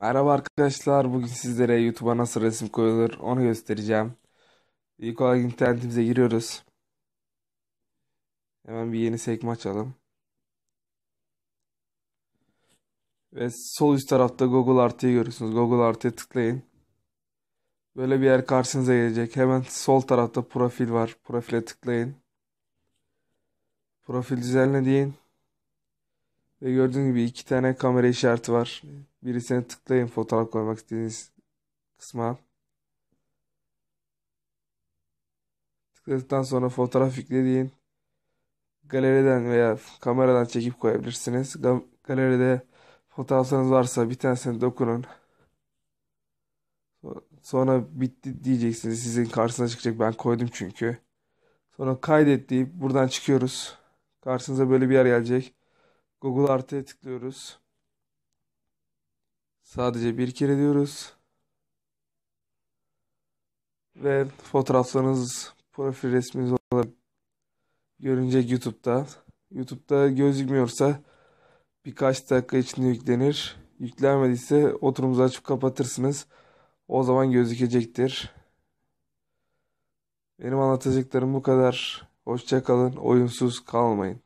Merhaba arkadaşlar. Bugün sizlere YouTube'a nasıl resim koyulur onu göstereceğim. İlk olarak internetimize giriyoruz. Hemen bir yeni sekme açalım. Ve sol üst tarafta Google artıyı görürsünüz. Google artıya tıklayın. Böyle bir yer karşınıza gelecek. Hemen sol tarafta profil var. Profile tıklayın. Profil düzenle deyin. Ve gördüğünüz gibi iki tane kamera işareti var. Birisine tıklayın fotoğraf koymak istediğiniz kısma. Tıkladıktan sonra fotoğraf yükle Galeriden veya kameradan çekip koyabilirsiniz. Galeride Fotoğraflarınız varsa bir tanesini dokunun. Sonra bitti diyeceksiniz. Sizin karşısına çıkacak. Ben koydum çünkü. Sonra kaydet deyip buradan çıkıyoruz. Karşınıza böyle bir yer gelecek. Google artıya tıklıyoruz. Sadece bir kere diyoruz. Ve fotoğraflarınız profil resminiz olarak görünce YouTube'da. YouTube'da gözükmüyorsa Birkaç dakika içinde yüklenir. Yüklenmediyse oturumuzu açıp kapatırsınız. O zaman gözükecektir. Benim anlatacaklarım bu kadar. Hoşça kalın. Oyunsuz kalmayın.